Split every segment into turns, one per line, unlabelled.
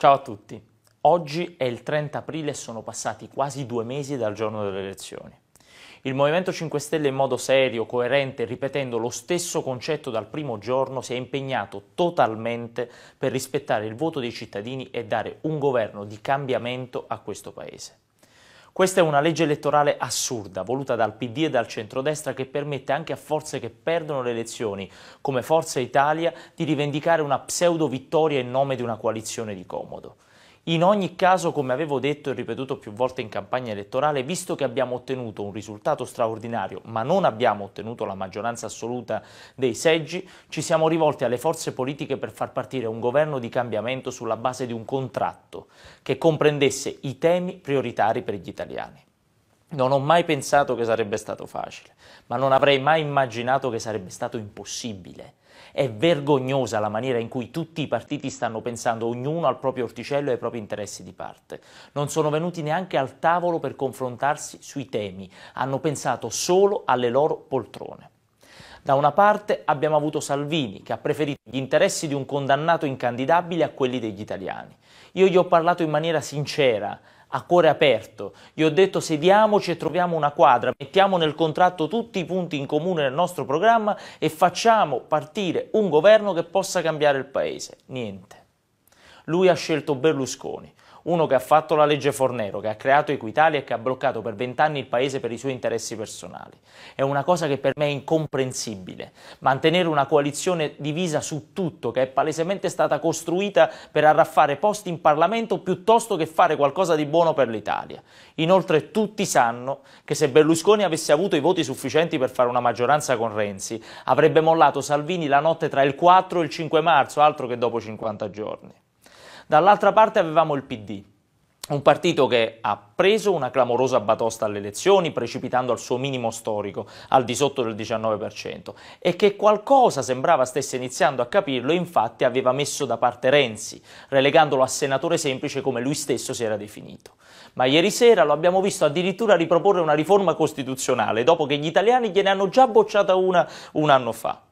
Ciao a tutti, oggi è il 30 aprile e sono passati quasi due mesi dal giorno delle elezioni. Il Movimento 5 Stelle in modo serio, coerente, ripetendo lo stesso concetto dal primo giorno, si è impegnato totalmente per rispettare il voto dei cittadini e dare un governo di cambiamento a questo Paese. Questa è una legge elettorale assurda, voluta dal PD e dal centrodestra, che permette anche a forze che perdono le elezioni, come Forza Italia, di rivendicare una pseudo vittoria in nome di una coalizione di comodo. In ogni caso, come avevo detto e ripetuto più volte in campagna elettorale, visto che abbiamo ottenuto un risultato straordinario, ma non abbiamo ottenuto la maggioranza assoluta dei seggi, ci siamo rivolti alle forze politiche per far partire un governo di cambiamento sulla base di un contratto che comprendesse i temi prioritari per gli italiani. Non ho mai pensato che sarebbe stato facile, ma non avrei mai immaginato che sarebbe stato impossibile. È vergognosa la maniera in cui tutti i partiti stanno pensando ognuno al proprio orticello e ai propri interessi di parte. Non sono venuti neanche al tavolo per confrontarsi sui temi, hanno pensato solo alle loro poltrone. Da una parte abbiamo avuto Salvini, che ha preferito gli interessi di un condannato incandidabile a quelli degli italiani. Io gli ho parlato in maniera sincera, a cuore aperto. Gli ho detto sediamoci e troviamo una quadra, mettiamo nel contratto tutti i punti in comune nel nostro programma e facciamo partire un governo che possa cambiare il paese. Niente. Lui ha scelto Berlusconi, uno che ha fatto la legge Fornero, che ha creato Equitalia e che ha bloccato per vent'anni il paese per i suoi interessi personali. È una cosa che per me è incomprensibile. Mantenere una coalizione divisa su tutto, che è palesemente stata costruita per arraffare posti in Parlamento piuttosto che fare qualcosa di buono per l'Italia. Inoltre tutti sanno che se Berlusconi avesse avuto i voti sufficienti per fare una maggioranza con Renzi, avrebbe mollato Salvini la notte tra il 4 e il 5 marzo, altro che dopo 50 giorni. Dall'altra parte avevamo il PD, un partito che ha preso una clamorosa batosta alle elezioni, precipitando al suo minimo storico, al di sotto del 19%, e che qualcosa sembrava stesse iniziando a capirlo, infatti aveva messo da parte Renzi, relegandolo a senatore semplice come lui stesso si era definito. Ma ieri sera lo abbiamo visto addirittura riproporre una riforma costituzionale, dopo che gli italiani gliene hanno già bocciata una un anno fa.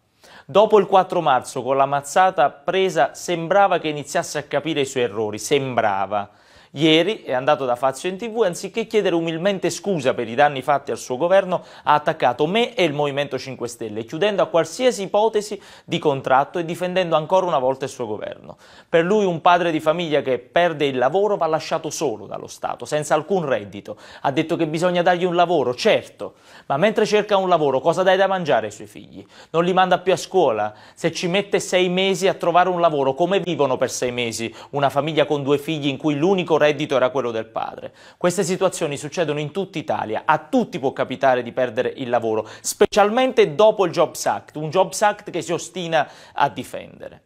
Dopo il 4 marzo, con la mazzata presa, sembrava che iniziasse a capire i suoi errori, sembrava. Ieri è andato da Fazio in tv e anziché chiedere umilmente scusa per i danni fatti al suo governo ha attaccato me e il Movimento 5 Stelle, chiudendo a qualsiasi ipotesi di contratto e difendendo ancora una volta il suo governo. Per lui un padre di famiglia che perde il lavoro va lasciato solo dallo Stato, senza alcun reddito. Ha detto che bisogna dargli un lavoro, certo, ma mentre cerca un lavoro cosa dai da mangiare ai suoi figli? Non li manda più a scuola? Se ci mette sei mesi a trovare un lavoro, come vivono per sei mesi una famiglia con due figli in cui l'unico reddito era quello del padre. Queste situazioni succedono in tutta Italia, a tutti può capitare di perdere il lavoro, specialmente dopo il Jobs Act, un Jobs Act che si ostina a difendere.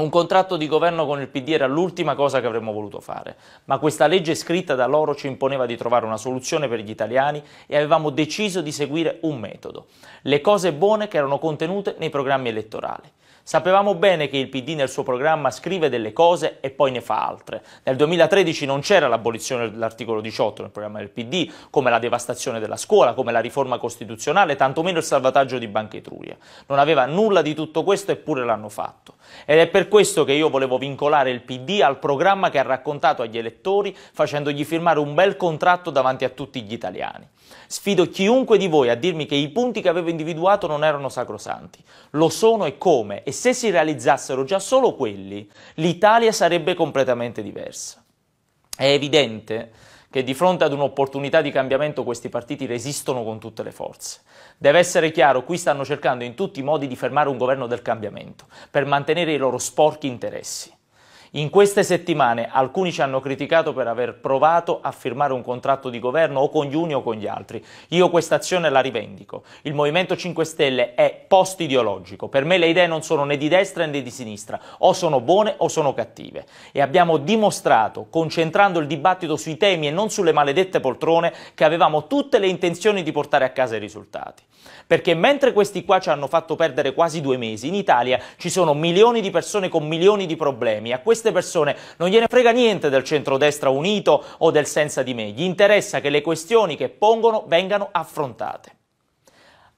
Un contratto di governo con il PD era l'ultima cosa che avremmo voluto fare, ma questa legge scritta da loro ci imponeva di trovare una soluzione per gli italiani e avevamo deciso di seguire un metodo, le cose buone che erano contenute nei programmi elettorali. Sapevamo bene che il PD nel suo programma scrive delle cose e poi ne fa altre. Nel 2013 non c'era l'abolizione dell'articolo 18 nel programma del PD, come la devastazione della scuola, come la riforma costituzionale, tantomeno il salvataggio di Banca Etruria. Non aveva nulla di tutto questo eppure l'hanno fatto. Ed è per questo che io volevo vincolare il PD al programma che ha raccontato agli elettori facendogli firmare un bel contratto davanti a tutti gli italiani. Sfido chiunque di voi a dirmi che i punti che avevo individuato non erano sacrosanti. Lo sono e come, e se si realizzassero già solo quelli, l'Italia sarebbe completamente diversa. È evidente che di fronte ad un'opportunità di cambiamento questi partiti resistono con tutte le forze. Deve essere chiaro, qui stanno cercando in tutti i modi di fermare un governo del cambiamento, per mantenere i loro sporchi interessi. In queste settimane alcuni ci hanno criticato per aver provato a firmare un contratto di governo o con gli uni o con gli altri. Io questa azione la rivendico. Il Movimento 5 Stelle è post-ideologico. Per me le idee non sono né di destra né di sinistra, o sono buone o sono cattive. E abbiamo dimostrato, concentrando il dibattito sui temi e non sulle maledette poltrone, che avevamo tutte le intenzioni di portare a casa i risultati. Perché mentre questi qua ci hanno fatto perdere quasi due mesi, in Italia ci sono milioni di persone con milioni di problemi. A questo queste persone non gliene frega niente del centrodestra unito o del senza di me, gli interessa che le questioni che pongono vengano affrontate.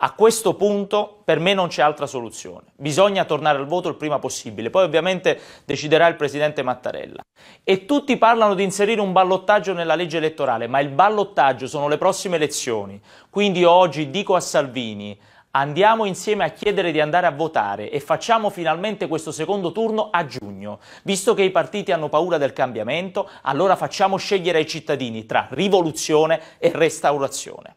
A questo punto per me non c'è altra soluzione. Bisogna tornare al voto il prima possibile, poi ovviamente deciderà il presidente Mattarella. E tutti parlano di inserire un ballottaggio nella legge elettorale, ma il ballottaggio sono le prossime elezioni. Quindi oggi dico a Salvini, Andiamo insieme a chiedere di andare a votare e facciamo finalmente questo secondo turno a giugno. Visto che i partiti hanno paura del cambiamento, allora facciamo scegliere ai cittadini tra rivoluzione e restaurazione.